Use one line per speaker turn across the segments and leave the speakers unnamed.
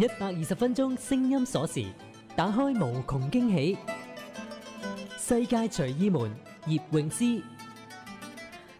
一百二十分钟声音锁匙，打开无穷惊喜。世界随意门，叶咏
诗。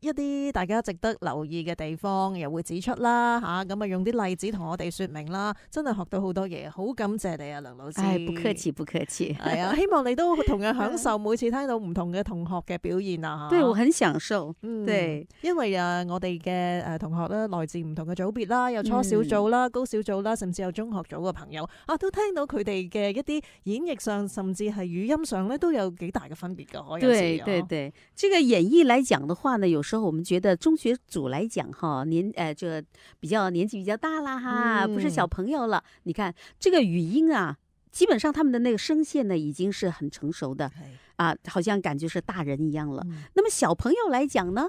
一啲大家值得留意嘅地方，又会指出啦，吓咁啊用啲例子同我哋说明啦，真系学到好多嘢，好感谢你啊，梁老师。哎，不客气，不客气，系啊，希望你都同样享受 每次听到唔同嘅同学嘅表现啊吓。对我很享受，嗯，对，因为啊，我哋嘅诶同学啦，来自唔同嘅组别啦，有初小组啦、高小组啦，甚至有中学组嘅朋友啊，都听到佢哋嘅一啲演绎上，甚至系语音上咧，都有几大嘅分别嘅，可对对
对，即个演绎来讲嘅话呢，有。时候我们觉得中学组来讲哈，年呃就比较年纪比较大啦哈，不是小朋友了。你看这个语音啊，基本上他们的那个声线呢，已经是很成熟的，啊，好像感觉是大人一样了。那么小朋友来讲呢？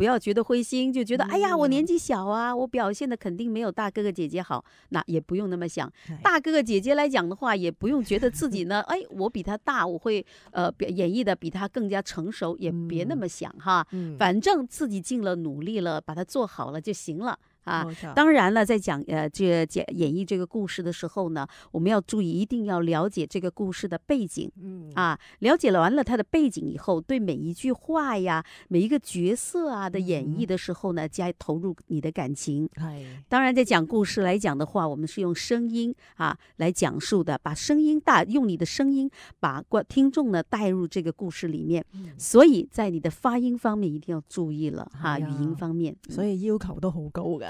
不要觉得灰心，就觉得哎呀，我年纪小啊，我表现的肯定没有大哥哥姐姐好。那也不用那么想。大哥哥姐姐来讲的话，也不用觉得自己呢，哎，我比他大，我会呃，表演绎的比他更加成熟，也别那么想哈。反正自己尽了努力了，把它做好了就行了。啊，当然了，在讲呃这演演绎这个故事的时候呢，我们要注意，一定要了解这个故事的背景。嗯，啊，了解了完了它的背景以后，对每一句话呀、每一个角色啊的演绎的时候呢，加投入你的感情。哎，当然，在讲故事来讲的话，我们是用声音啊来讲述的，把声音大，用你的声音把观听众呢带入这个故事里面。所以在你的发音方面一定要注意了哈，语音方面，所以要求都好高的。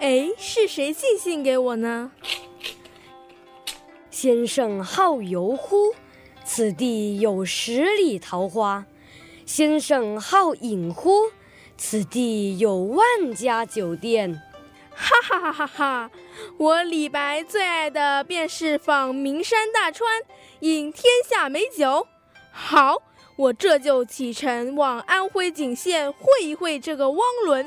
哎，是谁寄信给我呢？先生好游乎？此地有十里桃花。先生好饮乎？此地有万家酒店。哈哈哈哈！我李白最爱的便是
访名山大川，饮天下美酒。好，我这就启程往安徽泾县会一会这个汪伦。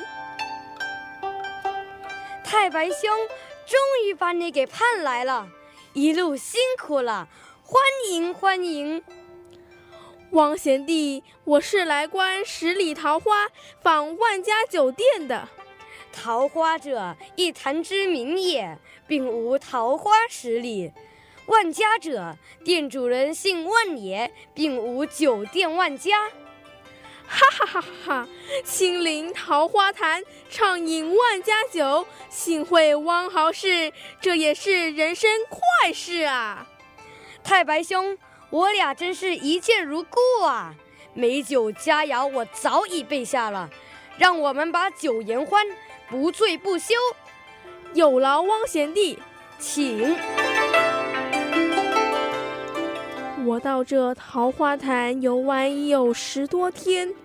太白兄，终于把你给盼来了，一路辛苦了，欢迎欢迎。王贤
弟，我是来观十里桃花、访万家酒店的。
桃花者，一谈之名也，并无桃花十里；万家者，店主人姓万也，并无酒店万家。哈哈哈哈哈！青桃花潭，畅
饮万家酒，幸会汪豪士，这也是人生快
事啊！太白兄，我俩真是一见如故啊！美酒佳肴我早已备下了，让我们把酒言欢，不醉不休。有劳汪贤弟，请。
我到这桃花潭游玩已有十多天。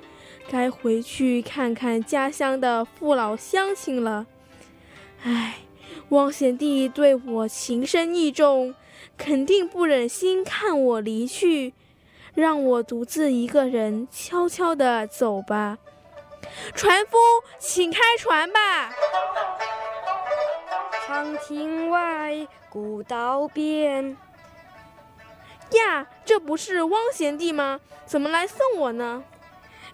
该回去看看家乡的父老乡亲了。唉，汪贤弟对我情深意重，肯定不忍心看我离去，让我独自一个人悄悄的走吧。船
夫，请开船吧。长亭外，古道边。呀，这不是汪贤弟吗？怎么来送我呢？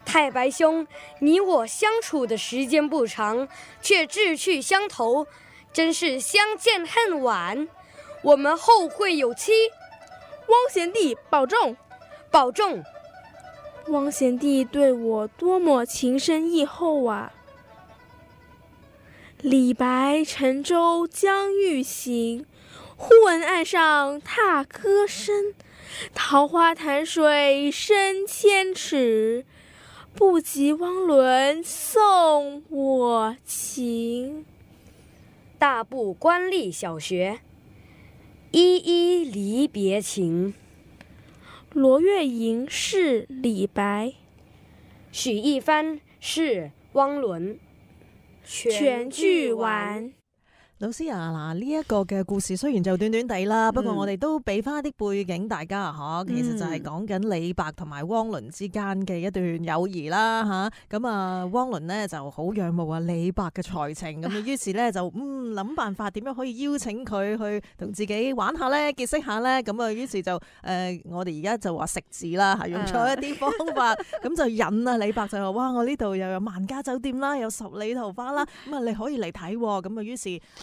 太白兄，你我相处的时间不长，却志趣相投，真是相见恨晚。我们后会有期。汪贤弟，保重，保重。
汪贤弟对我多么情深意厚啊！李白乘舟将欲行，忽闻岸上踏歌声。桃花潭水深千
尺。不及汪伦送我情。大步官立小学，依依离别情。罗月莹是李白，许一帆是汪伦。全
句完。
老师啊，嗱，呢一个嘅故事虽然就短短地啦，不过我哋都俾翻一啲背景大家吓，其实就系讲紧李白同埋汪伦之间嘅一段友谊啦，吓，咁啊汪伦呢就好仰慕啊李白嘅才情，咁啊 于是呢就嗯谂办法点样可以邀请佢去同自己玩下咧，结识下咧，咁啊于是就诶我哋而家就话食字啦，系用咗一啲方法，咁就引啊李白就话，哇我呢度又有万家酒店啦，有十里桃花啦，咁啊你可以嚟睇，咁啊于是。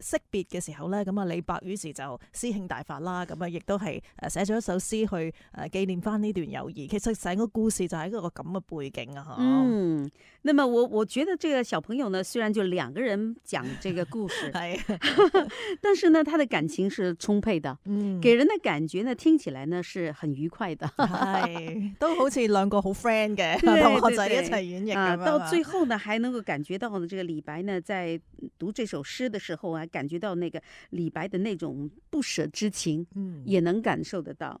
識別嘅時候咧，咁啊李白於是就詩興大發啦，咁啊亦都係诶寫咗一首詩去诶紀念翻呢段友誼。其實成個故事就系一個咁嘅背景啊
嗯，
那么我我覺得这個小朋友呢，雖然就兩個
人講这個故事，係，但是呢他的感情是充沛的，嗯，給人的感覺呢，聽起來呢是很愉快的，係，都 好似兩個好
friend 嘅同學仔一齊演绎到最
後呢，還能夠感覺到呢，這個李白呢，在讀這首詩的時候啊。感觉到那个李白的那种不舍之情，嗯，也能感受得到。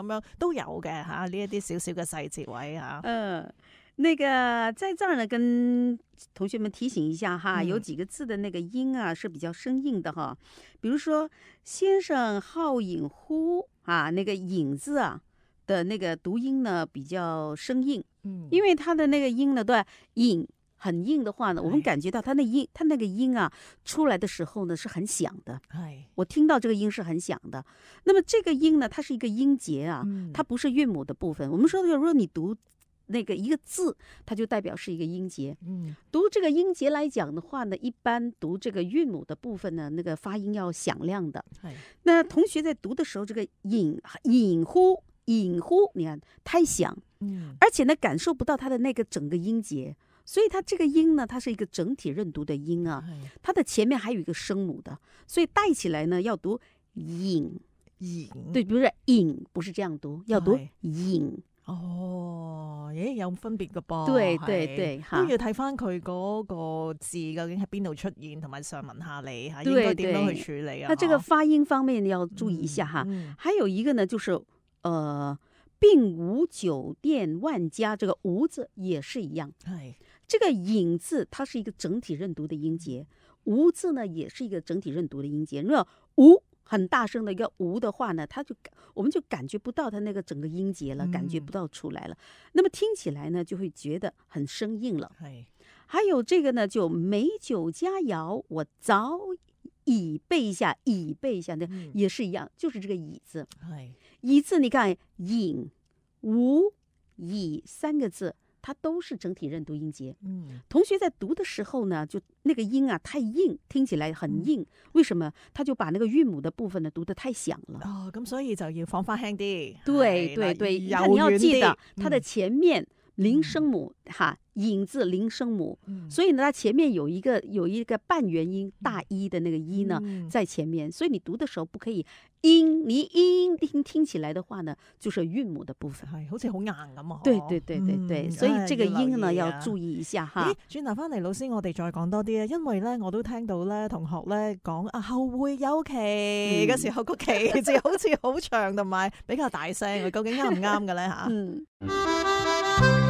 咁样都有嘅吓，呢一啲小小嘅细节位吓。嗯，那个在这儿呢，跟同学们提醒一下哈，有几个字
的那个音啊是比较生硬的哈。比如说，先生好饮乎？啊，那个饮字啊的那个读音呢比较生硬。嗯，因为它的那个音呢，对饮。很硬的话呢，我们感觉到它那音，它那个音啊，出来的时候呢是很响的。哎，我听到这个音是很响的。那么这个音呢，它是一个音节啊，它不是韵母的部分。我们说的，如果你读那个一个字，它就代表是一个音节。嗯，读这个音节来讲的话呢，一般读这个韵母的部分呢，那个发音要响亮的。哎，那同学在读的时候，这个隐隐呼隐呼，你看太响，嗯，而且呢，感受不到它的那个整个音节。所以它这个音呢，它是一个整体认读的音啊，它的前面还有一个声母的，所以带起来呢要读影影，对，比如说 i 不是这样读，要读影。
哦，咦，有分别噶噃，对对对，都要睇翻佢嗰个字究竟喺边度出现，同埋上文下你哈，应该点样去处理啊？那这个发
音方面要注意一下哈。还有一个呢，就是呃，并无酒店万家，这个无字也是一样。哎。这个“影”字，它是一个整体认读的音节；“无”字呢，也是一个整体认读的音节。如果“无”很大声的一个“无”的话呢，它就我们就感觉不到它那个整个音节了，感觉不到出来了。那么听起来呢，就会觉得很生硬了。还有这个呢，就美酒佳肴，我早已背下，已背下，那也是一样，就是这个“椅”字。哎，“椅”字，你看“影”“无”“已”三个字。它都是整体认读音节。嗯，同学在读的时候呢，就那个音啊太硬，听起来很硬。为什么？他就把那个韵母的部分呢读得太响了。哦，
咁所以就要放翻轻啲。对对对，你要记得它的
前面零声母哈。影字零声母，所以呢，它前面有一个有一个半元音大一的那个一呢在前面，所以你读的时候不可以音，你音听听起来的话呢，就是韵母的部分。系，
好似好硬咁啊！对对
对对对，所以这个音呢要注意
一下哈。转头翻嚟，老师，我哋再讲多啲啊，因为咧我都听到咧同学咧讲啊，后会有期嘅时候个期字好似好长，同埋比较大声，究竟啱唔啱嘅咧吓？嗯。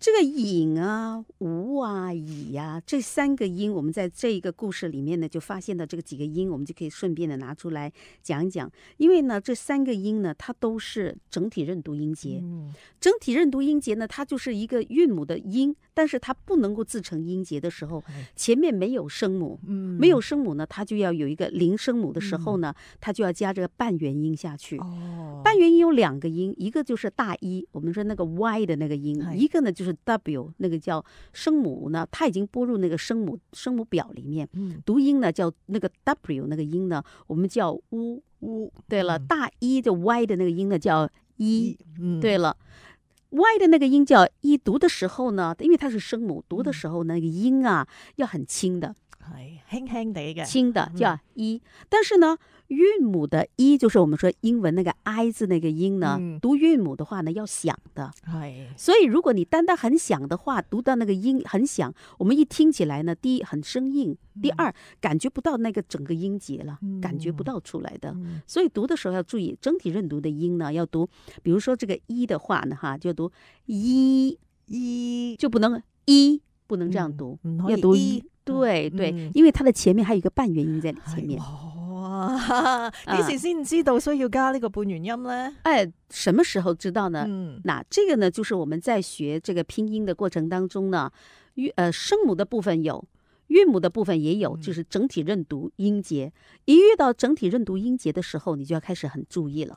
这个“影”啊、“无”啊、“已”呀，这三个音，我们在这一个故事里面呢，就发现的这个几个音，我们就可以顺便的拿出来讲一讲。因为呢，这三个音呢，它都是整体认读音节。嗯，整体认读音节呢，它就是一个韵母的音，但是它不能够自成音节的时候，前面没有声母。嗯，没有声母呢，它就要有一个零声母的时候呢，它就要加这个半元音下去。哦，半元音有两个音，一个就是大一，我们说那个 “y” 的那个音；一个呢就是。是 W，那个叫声母呢？它已经播入那个声母声母表里面。读音呢叫那个 W，那个音呢我们叫呜呜。对了，大一就 Y 的那个音呢叫一。嗯，对了，Y 的那个音叫一。读的时候呢，因为它是声母，读的时候那个音啊要很轻的。
轻轻的，轻的叫
一，但是呢，韵母的一就是我们说英文那个 i 字那个音呢，读韵母的话呢，要响的。所以如果你单单很响的话，读到那个音很响，我们一听起来呢，第一很生硬，第二感觉不到那个整个音节了，感觉不到出来的。所以读的时候要注意整体认读的音呢，要读，比如说这个一的话呢，哈，就读一，一就不能一，不能这样读，要读一。对对，因为它的前面还有一个半元音在前面。哇，几时先知道需要加这个半元音呢？哎，什么时候知道呢？嗯，那这个呢，就是我们在学这个拼音的过程当中呢，韵呃声母的部分有，韵母的部分也有，就是整体认读音节。一遇到整体认读音节的时候，你就要开始很注意了。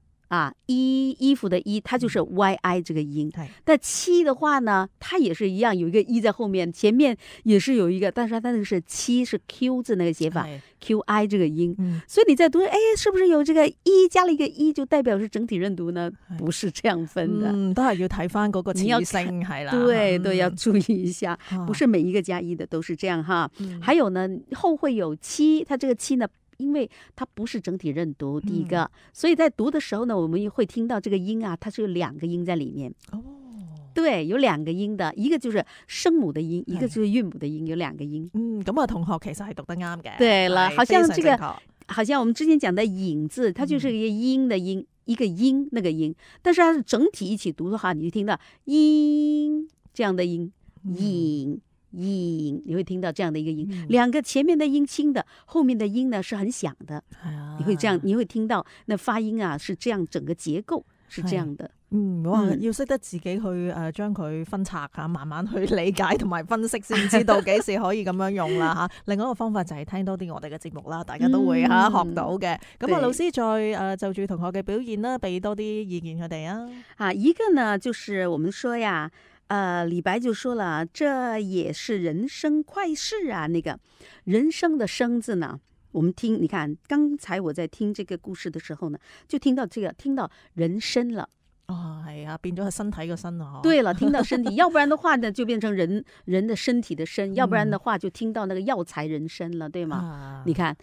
啊，衣衣服的衣，它就是 y i 这个音。但七的话呢，它也是一样，有一个一在后面，前面也是有一个，但是它那个是七，是 q 字那个写法，q i 这个音。所以你在读，哎，是不是有这个一加了一个一，就代表是整体认读呢？不是这样分的。嗯，都系要睇翻嗰个 要分
系啦。对，
都要注意一下，不是每一个加一的都是这样哈。还有呢，后会有期，它这个七呢。因为它不是整体认读第一个，所以在读的时候呢，我们也会听到这个音啊，它是有两个音在里面哦。对，有两个音的，一个就是声母的音，一个就是韵母的音，有两个音。嗯，咁啊，同学
其实系读得啱嘅。对了，好像这个，
好像我们之前讲的“影”字，它就是一个音的音，一个音那个音，但是它是整体一起读的话，你就听到“音”这样的音。音，你会听到这样的一个音，两个前面的音轻的，后面的音呢是很响的。哎你会这样，你会听到那发
音啊是这样，整个结构是这样的。嗯，哇，要识得自己去诶，将佢分拆啊，慢慢去理解同埋分析，先知道几时可以咁样用啦 吓。另外一个方法就系听多啲我哋嘅节目啦，大家都会哈学到嘅。咁啊，老师再诶就住同学嘅表现啦，俾多啲意见佢哋啊。啊，一个呢就是我们说呀。
呃，李白就说了，这也是人生快事啊。那个“人生”的“生”字呢，我们听，你看，刚才我在听这个故事的时候呢，就听到这个，听到“人身了。
啊，是啊，变咗系身体个身啊。对了，听到身
体，要不然的话呢，就变成人人的身体的“身，要不然的话就听到那个药材人参了，对吗？你看，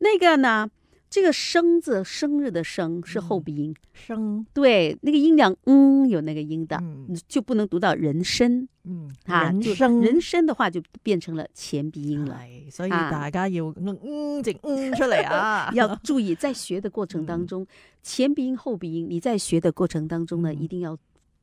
那个呢。这个“生”字，生日的“生”是后鼻音。生对，那个音量“嗯”有那个音的，就不能读到“人生”。
嗯，人生人
生的话就变成了前鼻音了。所以大家要嗯”这“嗯”出来啊！要注意，在学的过程当中，前鼻音、后鼻音，你在学的过程当中呢，一定要。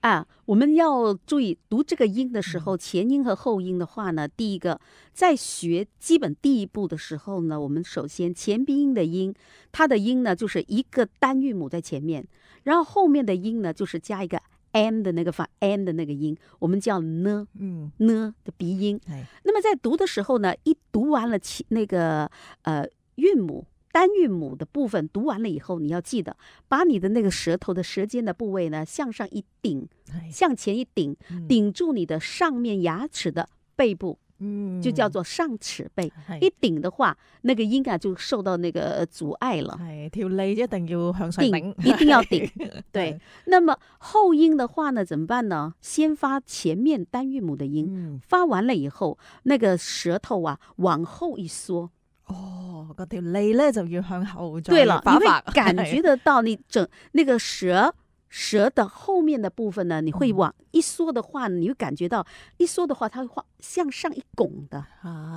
啊，我们
要注意读这个音的时候，前音和后音的话呢，第一个在学基本第一步的时候呢，我们首先前鼻音的音，它的音呢就是一个单韵母在前面，然后后面的音呢就是加一个 n 的那个发 n 的那个音，我们叫呢，嗯，呢的鼻音。那么在读的时候呢，一读完了前那个呃韵母。单韵母的部分读完了以后，你要记得把你的那个舌头的舌尖的部位呢向上一顶，向前一顶，顶住你的上面牙齿的背部，嗯，就叫做上齿背。一顶的话，那个音啊就受到那个阻碍了。条脷一定要向上顶，一定要顶。对，那么后音的话呢，怎么办呢？先发前面单韵母的音，发完了以后，那个舌头啊
往后一缩。哦，个条脷咧就要向后
在对了，你会感 觉得到，你整那个舌舌的后面的部分呢，你会往一缩的话，你会感觉到一缩的话，它会向上一拱的，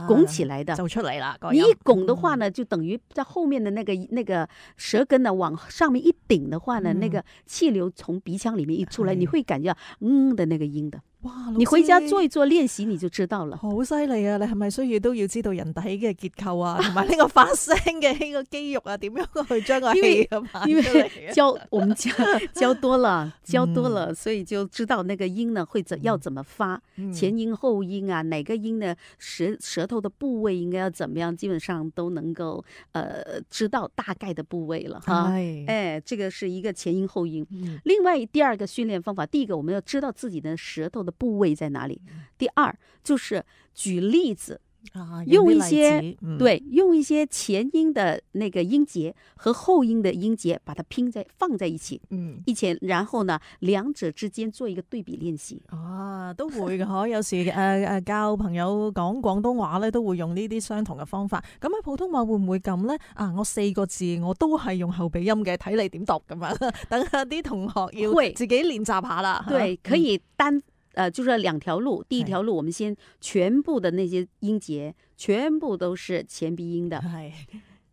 拱起来的就出来了。你一拱的话呢，就等于在后面的那个那个舌根呢，往上面一顶的话呢，那个气流从鼻腔里面一出来，你会感觉到嗯的
那个音的。哇！你回家做一做练习你就知道了，好犀利啊！你系咪需要都要知道人体嘅结构啊，同埋呢个发声嘅呢个肌肉啊，点样去将个气？因为因为 教我们教 教多了，教多了，所以就知道那个
音呢会怎要怎么发前音后音啊，哪个音呢舌舌头的部位应该要怎么样，基本上都能够，呃，知道大概的部位了哈。哎，这个是一个前音后音。另外第二个训练方法，第一个我们要知道自己的舌头。部位在哪里？第二就是举例子
啊，用
一些对，用一些前音的那个音节和后音的音节，把它拼在放在一起，嗯，一起，然后呢，两者之间做一个对比练
习啊，都会可有时诶诶，教朋友讲广东话咧，都会用呢啲相同嘅方法。咁喺普通话会唔会咁咧？啊，我四个字我都系用后鼻音嘅，睇你点读咁样。等下啲同学要自己练习下啦。对，可以
单。呃，就是两条路，第一条路我们先全部的那些音节，全部都是前鼻音的。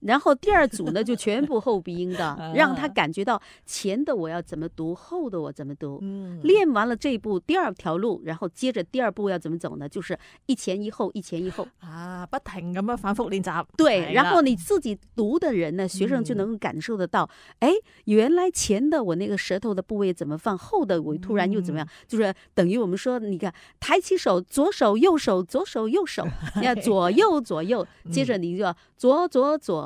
然后第二组呢，就全部后鼻音的，让他感觉到前的我要怎么读，后的我怎么读。嗯，练完了这步第二条路，然后接着第二步要怎么走呢？就是一前一后，一前一后啊，不停咁样反复练习。对，然后你自己读的人呢，学生就能够感受得到。哎，原来前的我那个舌头的部位怎么放，后的我突然又怎么样？就是等于我们说，你看抬起手，左手右手，左手右手，要左右
左右，接着你就要左左左。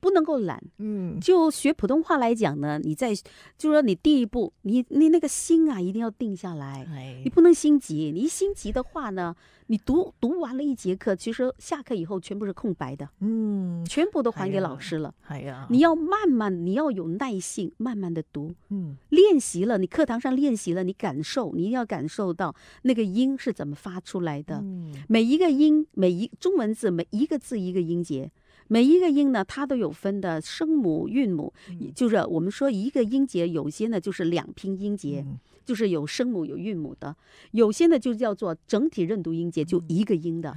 不能够懒，嗯，就学普通话来讲呢，你在，就说你第一步，你你那个心啊，一定要定下来，哎，你不能心急，你一心急的话呢，你读读完了一节课，其实下课以后全部是空白的，
嗯，
全部都还给老师了，哎呀，你要慢慢，你要有耐性，慢慢的读，嗯，练习了，你课堂上练习了，你感受，你一定要感受到那个音是怎么发出来的，每一个音，每一中文字，每一个字一个音节。每一个音呢，它都有分的声母、韵母，就是我们说一个音节，有些呢就是两拼音节，就是有声母有韵母的；有些呢就叫做整体认读音节，就一个音的。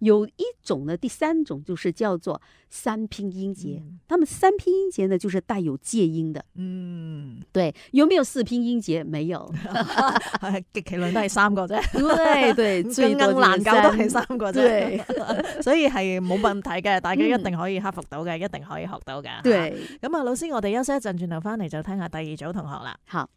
有一种呢，第三种就是叫做三拼音节，他们三拼音节呢就是带有介音的。嗯，对，有没有四拼音节？没有
极其能都系三个啫。对对，最难教都系三个啫。对，所以系冇问题嘅，大家一。一定可以克服到嘅，一定可以学到噶。咁
啊，老师，我哋休息一阵，转头翻嚟就听下第二组同学啦。好。